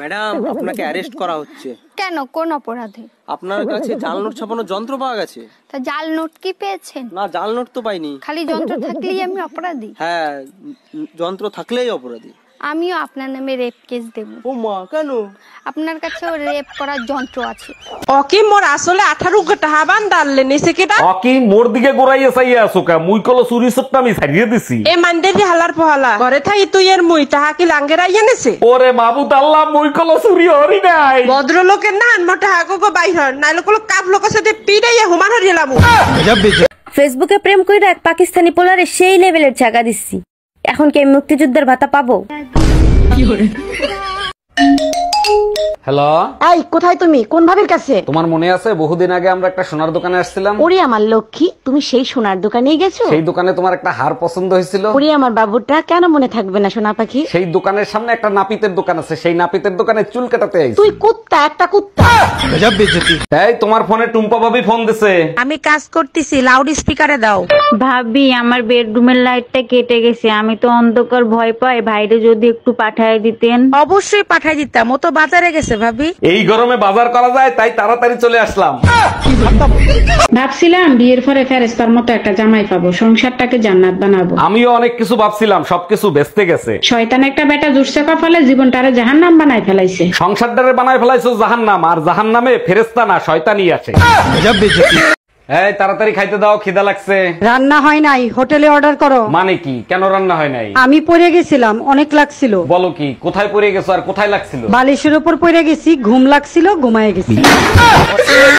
madam আপনাকে arrest করা হচ্ছে কেন কোন অপরাধে আপনার কাছে জাল নোট ছাপানোর যন্ত্র পাওয়া গেছে তা জাল নোট কি পেয়েছেন না জাল নোট তো পাইনি খালি যন্ত্র থাকলেই আমি অপরাধী হ্যাঁ যন্ত্র থাকলেই অপরাধী আমিও আপনার নামে রেপ কেস দেব ও মা কেন আপনার কাছে ও রেপ করার যন্ত্র আছে অকি মোর আসলে 18 আঠারো টাকা বান্দাল নিছে কিটা অকি মোর দিকে গোড়াইয়ে চাইয়ে আছো কা মুই কল সুরি সবটা আমি ছাড়িয়ে দিছি এ মান্দেরি হালার পহালা ঘরে থাই তুই এর মুই তাহা কি লাঙ্গেরাইয়া নেছে ওরে মাবুত আল্লাহ মুই কল সুরি হরি নাই ভদ্র ভদ্রলোকের না মোটা হাগো বাইর নাইলে কলো কাপ লোক সাথে পিড়াইয়া হুমান হরি লাবু ফেসবুকে প্রেম কইরা এক পাকিস্তানি পোলারে সেই লেভেলের জায়গা দিছি এখন কি মুক্তিযুদ্ধের ভাতা পাবো হ্যালো এই কোথায় তুমি কোন ভাবির কাছে তোমার মনে আছে বহুদিন আগে আমরা একটা সোনার দোকানে আসছিলাম ওরে আমার লক্ষ্মী তুমি সেই সোনার দোকানেই গেছো সেই দোকানে তোমার একটা হার পছন্দ হয়েছিল ওরে আমার বাবুটা কেন মনে থাকবে না সোনা পাখি সেই দোকানের সামনে একটা নাপিতের দোকান আছে সেই নাপিতের দোকানে চুল কাটাতে আইছি তুই কুত্তা একটা কুত্তা গজব বেজতি এই তোমার ফোনে টুম্পা ভাবি ফোন দিছে আমি কাজ করতেছি লাউড স্পিকারে দাও ভাবি আমার বেডরুমের লাইটটা কেটে গেছে আমি তো অন্ধকার ভয় পাই ভাইরে যদি একটু পাঠায় দিতেন অবশ্যই পাঠায় দিতাম ও তো বাজারে গেছে হয়েছে ভাবি এই গরমে বাজার করা যায় তাই তাড়াতাড়ি চলে আসলাম ভাবছিলাম বিয়ের পরে ফেরেস্তার মতো একটা জামাই পাবো সংসারটাকে জান্নাত বানাবো আমিও অনেক কিছু ভাবছিলাম সবকিছু বেচতে গেছে শয়তান একটা বেটা জুটছে কপালে জীবনটারে জাহান নাম বানায় ফেলাইছে সংসারটারে বানায় ফেলাইছো জাহান নাম আর জাহান নামে ফেরেস্তা না শয়তানই আছে তাড়াতাড়ি খাইতে দাও খিদা লাগছে রান্না হয় নাই হোটেলে অর্ডার করো মানে কি কেন রান্না হয় নাই আমি গেছিলাম অনেক লাগছিল বলো কি কোথায় আর কোথায় লাগছিল বালিশের উপর পরে গেছি ঘুম লাগছিল ঘুমায় গেছি